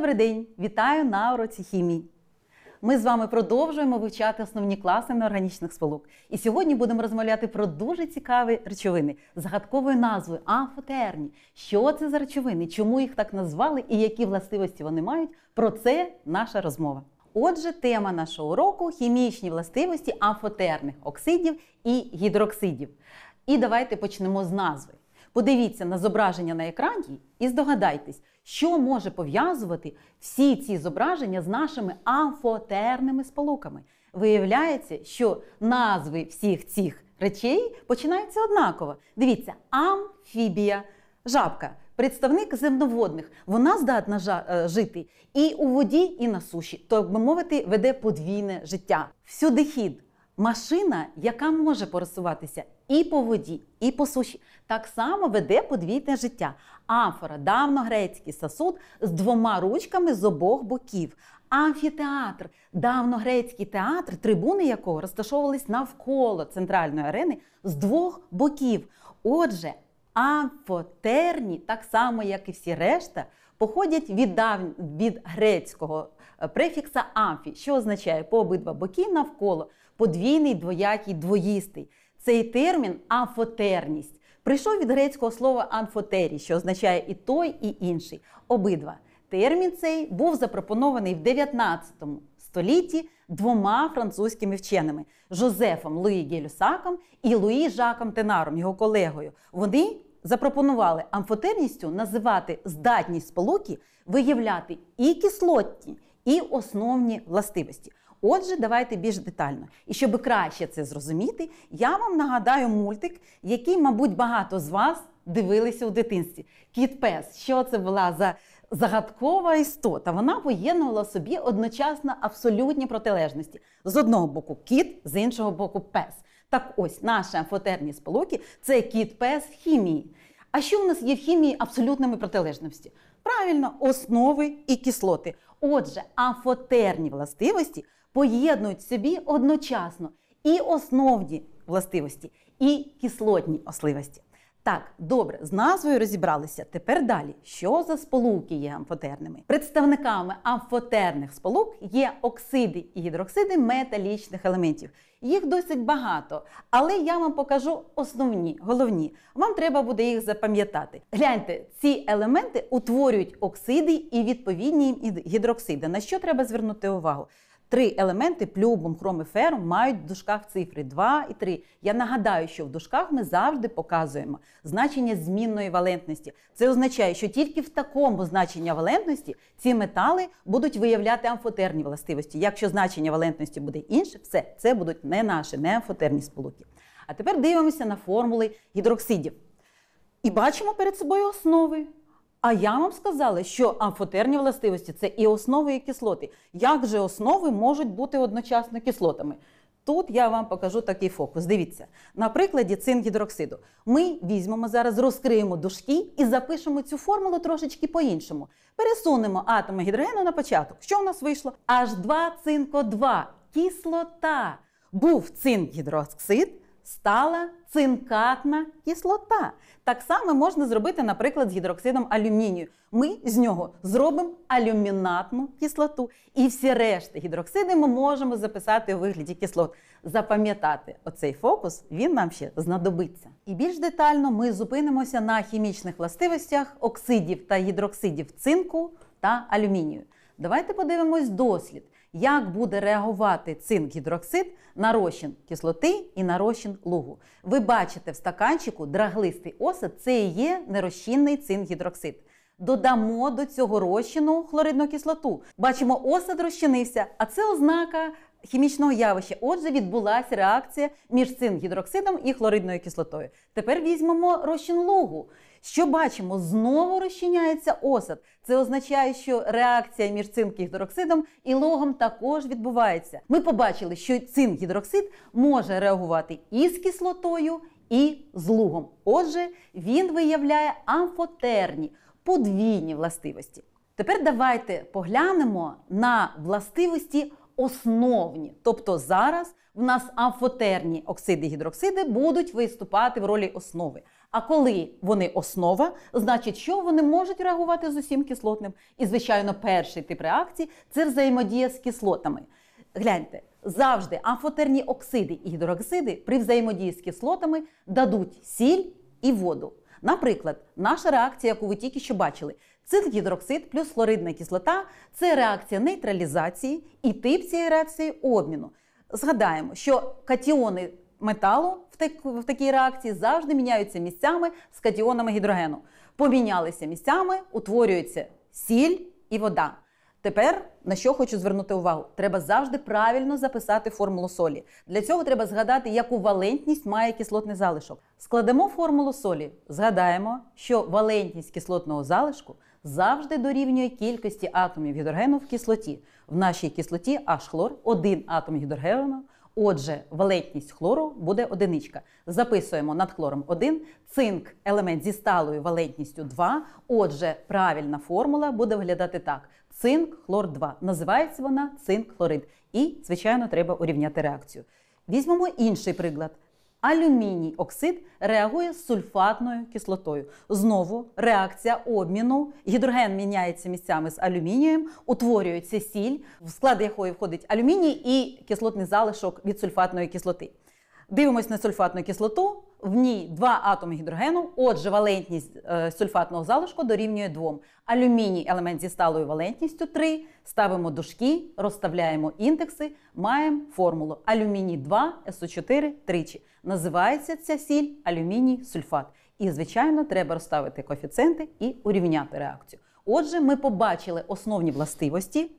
добрий день! Вітаю на уроці хімії. Ми з вами продовжуємо вивчати основні класи неорганічних сполук. І сьогодні будемо розмовляти про дуже цікаві речовини з загадковою назвою амфотерні. Що це за речовини, чому їх так назвали і які властивості вони мають? Про це наша розмова. Отже, тема нашого уроку хімічні властивості амфотерних оксидів і гідроксидів. І давайте почнемо з назви. Подивіться на зображення на екрані і здогадайтесь, що може пов'язувати всі ці зображення з нашими амфотерними сполуками. Виявляється, що назви всіх цих речей починаються однаково. Дивіться, амфібія, жабка. Представник земноводних, вона здатна е, жити і у воді, і на суші, так би мовити, веде подвійне життя. Всюди хід машина, яка може пересуватися і по воді, і по суші, так само веде подвійне життя. Амфора, давногрецький сосуд з двома ручками з обох боків. Амфітеатр, давногрецький театр, трибуни якого розташовувались навколо центральної арени з двох боків. Отже, амфотерні, так само, як і всі решта, походять від дав... від грецького е, префікса амфі, що означає по обидва боки навколо подвійний, двоякий, двоїстий. Цей термін амфотерність прийшов від грецького слова амфотері, що означає і той, і інший. Обидва. Термін цей був запропонований в 19 столітті двома французькими вченими Жозефом Луї Гелюсаком і Луї Жаком Тенаром, його колегою. Вони запропонували амфотерністю називати здатність сполуки виявляти і кислотні, і основні властивості. Отже, давайте більш детально. І щоб краще це зрозуміти, я вам нагадаю мультик, який, мабуть, багато з вас дивилися у дитинстві. Кіт Пес, що це була за загадкова істота. Вона поєднувала собі одночасно абсолютні протилежності. З одного боку кіт, з іншого боку, пес. Так ось наші амфотерні сполуки це кіт пес хімії. А що в нас є в хімії абсолютними протилежності? Правильно, основи і кислоти. Отже, амфотерні властивості поєднують в собі одночасно і основні властивості, і кислотні особливості. Так, добре, з назвою розібралися. Тепер далі, що за сполуки є амфотерними? Представниками амфотерних сполук є оксиди і гідроксиди металічних елементів. Їх досить багато, але я вам покажу основні, головні. Вам треба буде їх запам'ятати. Гляньте, ці елементи утворюють оксиди і відповідні гідроксиди. На що треба звернути увагу? Три елементи плюбом, хромефером мають в дужках цифри 2 і 3. Я нагадаю, що в дужках ми завжди показуємо значення змінної валентності. Це означає, що тільки в такому значенні валентності ці метали будуть виявляти амфотерні властивості. Якщо значення валентності буде інше, все це будуть не наші, не амфотерні сполуки. А тепер дивимося на формули гідроксидів. І бачимо перед собою основи. А я вам сказала, що амфотерні властивості це і основи, і кислоти. Як же основи можуть бути одночасно кислотами? Тут я вам покажу такий фокус. Дивіться, на прикладі цинк-гідроксиду. Ми візьмемо зараз, розкриємо дужки і запишемо цю формулу трошечки по-іншому. Пересунемо атоми гідрогену на початок. Що в нас вийшло? Аж 2 цинко 2 кислота. Був цинк-гідроксид стала цинкатна кислота. Так само можна зробити, наприклад, з гідроксидом алюмінію. Ми з нього зробимо алюмінатну кислоту. І всі решти гідроксиди ми можемо записати у вигляді кислот. Запам'ятати оцей фокус, він нам ще знадобиться. І більш детально ми зупинимося на хімічних властивостях оксидів та гідроксидів цинку та алюмінію. Давайте подивимось дослід як буде реагувати цинк гідроксид на розчин кислоти і на розчин лугу. Ви бачите в стаканчику драглистий осад це і є нерозчинний цинк гідроксид. Додамо до цього розчину хлоридну кислоту. Бачимо, осад розчинився, а це ознака хімічного явища. Отже, відбулася реакція між цинк гідроксидом і хлоридною кислотою. Тепер візьмемо розчин лугу. Що бачимо? Знову розчиняється осад. Це означає, що реакція між цим гідроксидом і логом також відбувається. Ми побачили, що цин гідроксид може реагувати і з кислотою, і з лугом. Отже, він виявляє амфотерні, подвійні властивості. Тепер давайте поглянемо на властивості основні. Тобто зараз в нас амфотерні оксиди гідроксиди будуть виступати в ролі основи. А коли вони основа, значить, що вони можуть реагувати з усім кислотним. І, звичайно, перший тип реакції це взаємодія з кислотами. Гляньте, завжди амфотерні оксиди і гідроксиди при взаємодії з кислотами дадуть сіль і воду. Наприклад, наша реакція, яку ви тільки що бачили, цинк-гідроксид плюс хлоридна кислота це реакція нейтралізації і тип цієї реакції обміну. Згадаємо, що катіони металу в, так, в такій реакції завжди міняються місцями з катіонами гідрогену. Помінялися місцями, утворюється сіль і вода. Тепер на що хочу звернути увагу, треба завжди правильно записати формулу солі. Для цього треба згадати, яку валентність має кислотний залишок. Складемо формулу солі, згадаємо, що валентність кислотного залишку завжди дорівнює кількості атомів гідрогену в кислоті. В нашій кислоті H-хлор – один атом гідрогену Отже, валентність хлору буде одиничка. Записуємо над хлором 1, цинк елемент зі сталою валентністю 2. Отже, правильна формула буде виглядати так: цинк хлор 2. Називається вона цинк хлорид. І, звичайно, треба урівняти реакцію. Візьмемо інший приклад алюміній оксид реагує з сульфатною кислотою. Знову реакція обміну. Гідроген міняється місцями з алюмінієм, утворюється сіль, в склад якої входить алюміній і кислотний залишок від сульфатної кислоти. Дивимось на сульфатну кислоту в ній два атоми гідрогену. Отже, валентність е, сульфатного залишку дорівнює двом Алюміній елемент зі сталою валентністю 3. Ставимо дужки, розставляємо індекси, маємо формулу алюміній 2 СО4 тричі. Називається ця сіль алюміній сульфат. І, звичайно, треба розставити коефіцієнти і урівняти реакцію. Отже, ми побачили основні властивості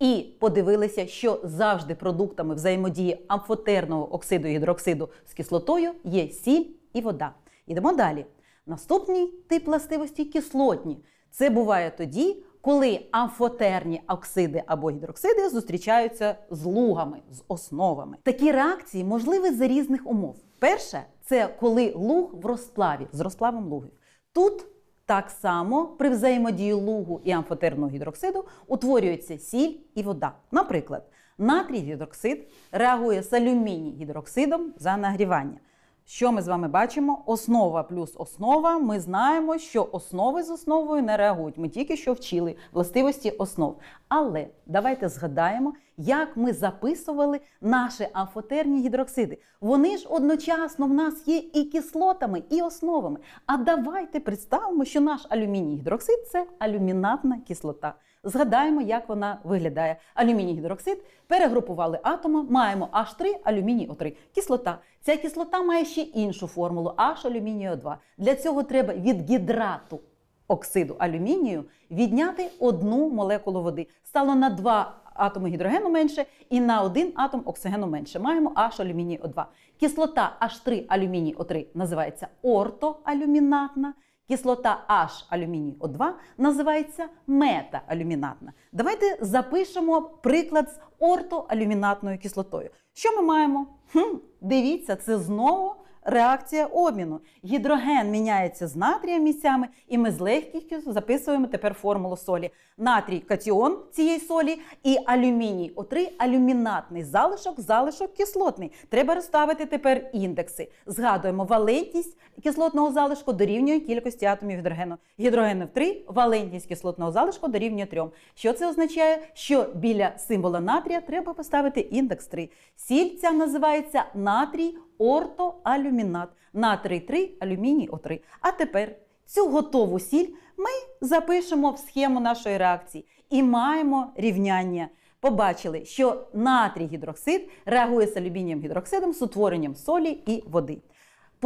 і подивилися, що завжди продуктами взаємодії амфотерного оксиду і гідроксиду з кислотою є сіль і вода. Йдемо далі. Наступний тип властивості кислотні. Це буває тоді, коли амфотерні оксиди або гідроксиди зустрічаються з лугами, з основами. Такі реакції можливі за різних умов. Перше, це коли луг в розплаві з розплавом лугів. Тут так само при взаємодії лугу і амфотерного гідроксиду утворюється сіль і вода. Наприклад, натрій гідроксид реагує з алюміній гідроксидом за нагрівання. Що ми з вами бачимо? Основа плюс основа. Ми знаємо, що основи з основою не реагують. Ми тільки що вчили властивості основ. Але давайте згадаємо, як ми записували наші афотерні гідроксиди. Вони ж одночасно в нас є і кислотами, і основами. А давайте представимо, що наш алюміній гідроксид це алюмінатна кислота. Згадаємо, як вона виглядає. Алюміній гідроксид перегрупували атоми, маємо H3, алюміній О3. Кислота. Ця кислота має ще іншу формулу H алюмініо 2 Для цього треба від гідрату оксиду алюмінію відняти одну молекулу води. Стало на два атоми гідрогену менше і на один атом оксигену менше. Маємо H алюміній О2. Кислота H3 алюміній О3 називається ортоалюмінатна. Кислота H алюміній О2 називається метаалюмінатна. Давайте запишемо приклад з ортоалюмінатною кислотою. Що ми маємо? Хм, Дивіться, це знову реакція обміну. Гідроген міняється з натрієм місцями, і ми з легкістю записуємо тепер формулу солі. Натрій катіон цієї солі і алюміній. О3 алюмінатний залишок, залишок кислотний. Треба розставити тепер індекси. Згадуємо, валентність кислотного залишку дорівнює кількості атомів гідрогену. Гідроген в 3, валентність кислотного залишку дорівнює 3. Що це означає? Що біля символа натрія треба поставити індекс 3. Сіль ця називається натрій ортоалюмінат натрій 3, алюміній О3. А тепер цю готову сіль ми запишемо в схему нашої реакції і маємо рівняння. Побачили, що натрій гідроксид реагує з алюмінієм гідроксидом з утворенням солі і води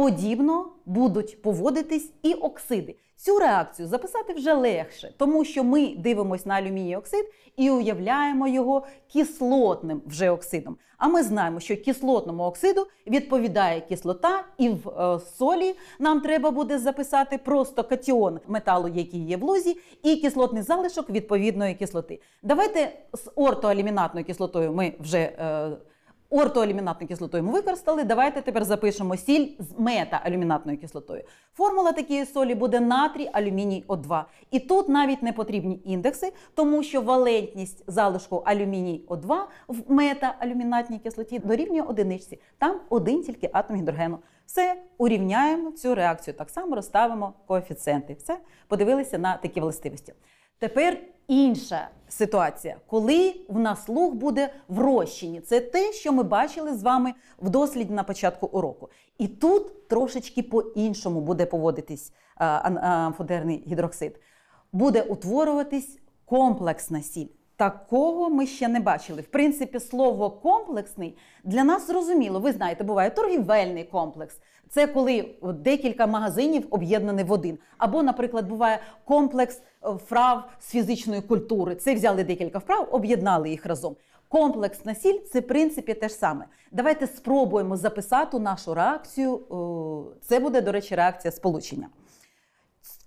подібно будуть поводитись і оксиди. Цю реакцію записати вже легше, тому що ми дивимося на алюміній оксид і уявляємо його кислотним вже оксидом. А ми знаємо, що кислотному оксиду відповідає кислота, і в е, солі нам треба буде записати просто катіон металу, який є в лузі, і кислотний залишок відповідної кислоти. Давайте з ортоалімінатною кислотою ми вже. Е, Ортоалюмінатну кислотою ми використали. Давайте тепер запишемо сіль з метаалюмінатною кислотою. Формула такої солі буде натрій алюміній О2. І тут навіть не потрібні індекси, тому що валентність залишку алюміній О2 в метаалюмінатній кислоті дорівнює одиничці. Там один тільки атом гідрогену. Все, урівняємо цю реакцію. Так само розставимо коефіцієнти. Все, подивилися на такі властивості. Тепер інша ситуація, коли в нас слух буде в розчині. Це те, що ми бачили з вами в досліді на початку уроку. І тут трошечки по-іншому буде поводитись е, е, амфодерний гідроксид. Буде утворюватись комплексна сіль. Такого ми ще не бачили. В принципі, слово комплексний для нас зрозуміло. Ви знаєте, буває торгівельний комплекс, це коли е, декілька магазинів об'єднані в один. Або, наприклад, буває комплекс е, вправ з фізичної культури. Це взяли декілька вправ, об'єднали їх разом. Комплекс насіль це в принципі те ж саме. Давайте спробуємо записати нашу реакцію. Е, це буде, до речі, реакція сполучення.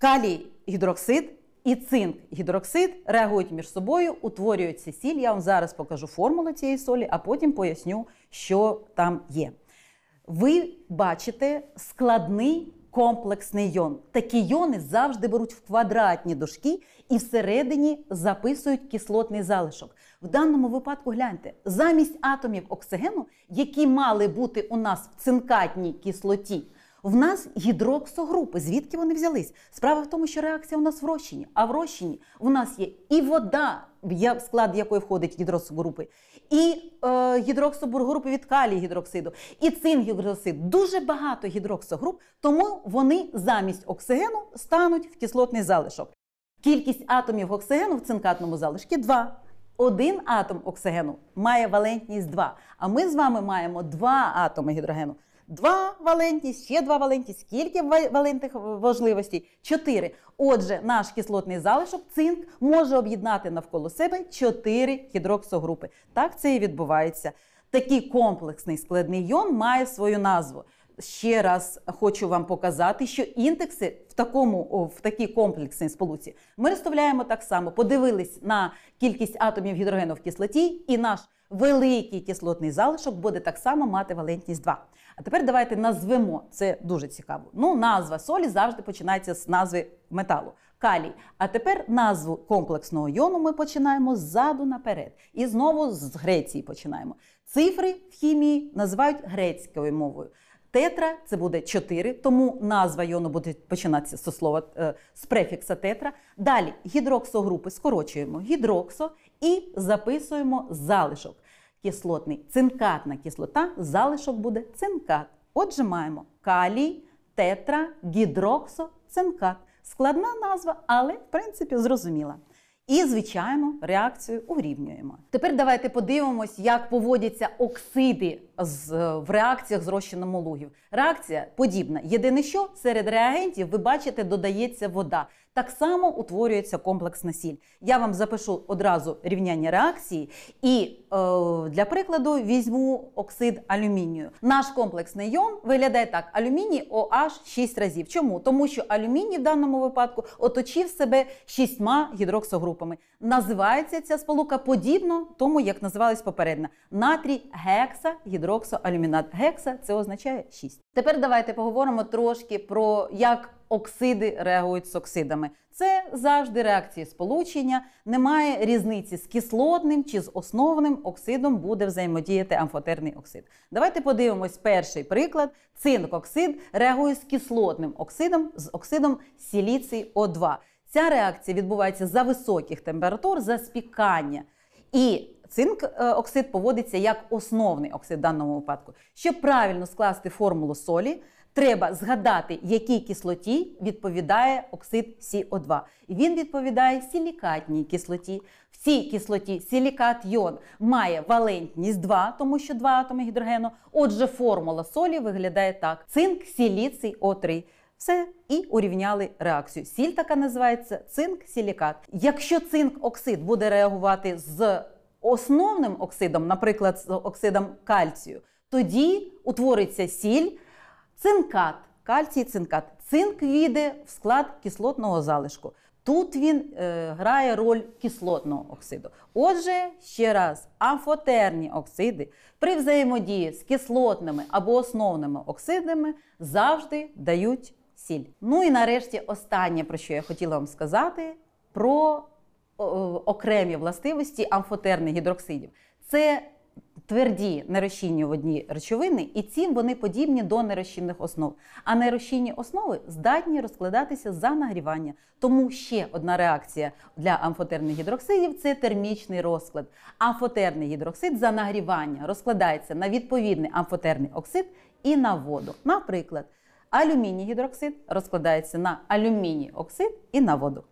Калій гідроксид і цинк гідроксид реагують між собою, утворюються сіль. Я вам зараз покажу формулу цієї солі, а потім поясню, що там є ви бачите складний комплексний йон. Такі йони завжди беруть в квадратні дошки, і всередині записують кислотний залишок. В даному випадку гляньте, замість атомів оксигену, які мали бути у нас в цинкатній кислоті. В нас гідроксогрупи. Звідки вони взялись? Справа в тому, що реакція у нас в розчині. А в розчині у нас є і вода, в склад якої входить гідроксогрупи, і е, гідроксогрупи від калію гідроксиду, і цин гідроксид. Дуже багато гідроксогруп, тому вони замість оксигену стануть в кислотний залишок. Кількість атомів оксигену в цинкатному залишку 2. Один атом оксигену має валентність 2, а ми з вами маємо два атоми гідрогену. Два валенті, ще два валенті, скільки валентних важливостей? Чотири. Отже, наш кислотний залишок, цинк, може об'єднати навколо себе чотири гідроксогрупи. Так це і відбувається. Такий комплексний складний йон має свою назву. Ще раз хочу вам показати, що індекси в такому в такій комплексній сполуці ми розставляємо так само. Подивились на кількість атомів гідрогену в кислоті, і наш великий кислотний залишок буде так само мати валентність 2. А тепер давайте назвемо це дуже цікаво. Ну, назва солі завжди починається з назви металу. Калій. А тепер назву комплексного йону ми починаємо ззаду наперед. І знову з Греції починаємо. Цифри в хімії називають грецькою мовою. Тетра це буде 4, тому назва йону буде починатися з слова е, з префікса тетра. Далі гідроксогрупи скорочуємо гідроксо і записуємо залишок кислотний, цинкатна кислота, залишок буде цинкат. Отже, маємо калій, тетра, гідроксо, цинкат. Складна назва, але в принципі зрозуміла. І, звичайно, реакцію урівнюємо. Тепер давайте подивимось, як поводяться оксиди з, в реакціях з розчином лугів. Реакція подібна. Єдине, що серед реагентів, ви бачите, додається вода так само утворюється комплексна сіль. Я вам запишу одразу рівняння реакції, і е, для прикладу візьму оксид алюмінію. Наш комплексний йон виглядає так: алюміній OH 6 разів. Чому? Тому що алюміній в даному випадку оточив себе шістьма гідроксогрупами. Називається ця сполука подібно тому, як називалась попередна. Натрій гекса гідроксоалюмінат. Гекса це означає 6. Тепер давайте поговоримо трошки про як оксиди реагують з оксидами. Це завжди реакції сполучення, немає різниці з кислотним чи з основним оксидом буде взаємодіяти амфотерний оксид. Давайте подивимось перший приклад. Цинк-оксид реагує з кислотним оксидом, з оксидом сіліцій О2. Ця реакція відбувається за високих температур, за спікання. І цинк е, оксид поводиться як основний оксид в даному випадку. Щоб правильно скласти формулу солі, треба згадати, якій кислоті відповідає оксид СО2. Він відповідає силікатній кислоті. В цій кислоті силікат йон має валентність 2, тому що 2 атоми гідрогену. Отже, формула солі виглядає так: цинк, сіліцій О3. Все і урівняли реакцію. Сіль така називається цинк-сілікат. Якщо цинк-оксид буде реагувати з основним оксидом, наприклад, з оксидом кальцію, тоді утвориться сіль, Цинкат, кальцій цинкат. Цинк війде в склад кислотного залишку. Тут він е, грає роль кислотного оксиду. Отже, ще раз, амфотерні оксиди при взаємодії з кислотними або основними оксидами завжди дають сіль. Ну і нарешті останнє, про що я хотіла вам сказати, про окремі властивості амфотерних гідроксидів. Це тверді нерозчинні водні речовини, і цим вони подібні до нерозчинних основ. А нерозчинні основи здатні розкладатися за нагрівання. Тому ще одна реакція для амфотерних гідроксидів це термічний розклад. Амфотерний гідроксид за нагрівання розкладається на відповідний амфотерний оксид і на воду. Наприклад, алюміній гідроксид розкладається на алюміній оксид і на воду.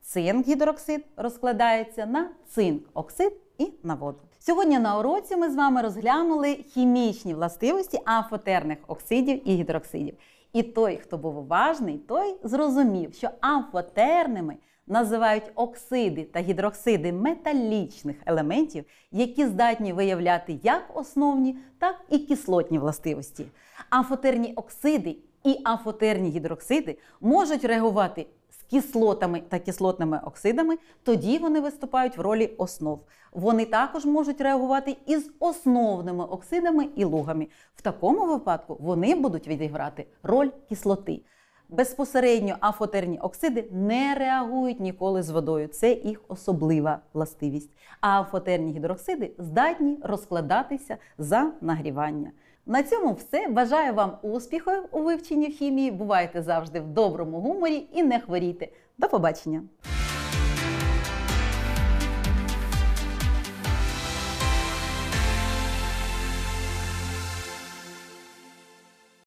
Цинк гідроксид розкладається на цинк оксид і на воду. Сьогодні на уроці ми з вами розглянули хімічні властивості амфотерних оксидів і гідроксидів. І той, хто був уважний, той зрозумів, що амфотерними називають оксиди та гідроксиди металічних елементів, які здатні виявляти як основні, так і кислотні властивості. Амфотерні оксиди і амфотерні гідроксиди можуть реагувати кислотами та кислотними оксидами, тоді вони виступають в ролі основ. Вони також можуть реагувати із основними оксидами і лугами. В такому випадку вони будуть відіграти роль кислоти. Безпосередньо афотерні оксиди не реагують ніколи з водою. Це їх особлива властивість. А афотерні гідроксиди здатні розкладатися за нагрівання. На цьому все. Бажаю вам успіху у вивченні хімії. Бувайте завжди в доброму гуморі і не хворійте. До побачення!